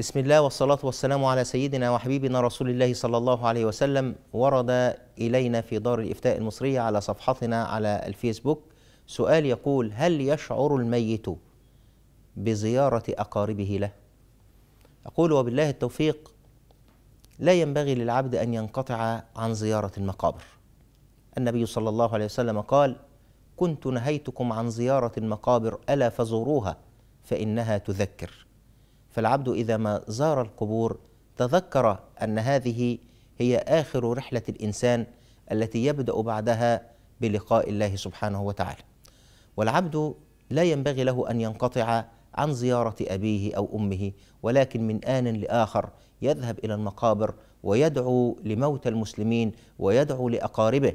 بسم الله والصلاة والسلام على سيدنا وحبيبنا رسول الله صلى الله عليه وسلم ورد إلينا في دار الإفتاء المصرية على صفحتنا على الفيسبوك سؤال يقول هل يشعر الميت بزيارة أقاربه له؟ أقول وبالله التوفيق لا ينبغي للعبد أن ينقطع عن زيارة المقابر النبي صلى الله عليه وسلم قال كنت نهيتكم عن زيارة المقابر ألا فزوروها فإنها تذكر فالعبد إذا ما زار القبور تذكر أن هذه هي آخر رحلة الإنسان التي يبدأ بعدها بلقاء الله سبحانه وتعالى والعبد لا ينبغي له أن ينقطع عن زيارة أبيه أو أمه ولكن من آن لآخر يذهب إلى المقابر ويدعو لموتى المسلمين ويدعو لأقاربه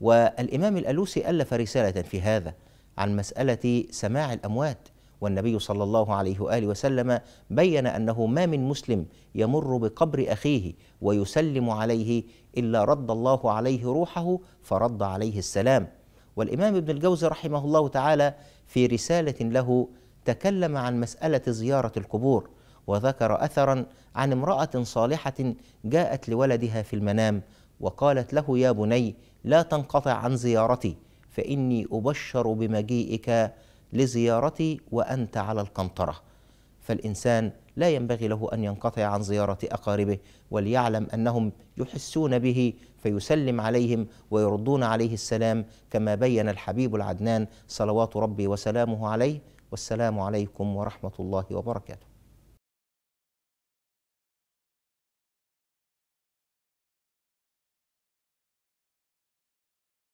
والإمام الألوسي ألف رسالة في هذا عن مسألة سماع الأموات والنبي صلى الله عليه واله وسلم بين انه ما من مسلم يمر بقبر اخيه ويسلم عليه الا رد الله عليه روحه فرد عليه السلام والامام ابن الجوزي رحمه الله تعالى في رساله له تكلم عن مساله زياره القبور وذكر اثرا عن امراه صالحه جاءت لولدها في المنام وقالت له يا بني لا تنقطع عن زيارتي فاني ابشر بمجيئك لزيارتي وأنت على القنطرة فالإنسان لا ينبغي له أن ينقطع عن زيارة أقاربه وليعلم أنهم يحسون به فيسلم عليهم ويردون عليه السلام كما بين الحبيب العدنان صلوات ربي وسلامه عليه والسلام عليكم ورحمة الله وبركاته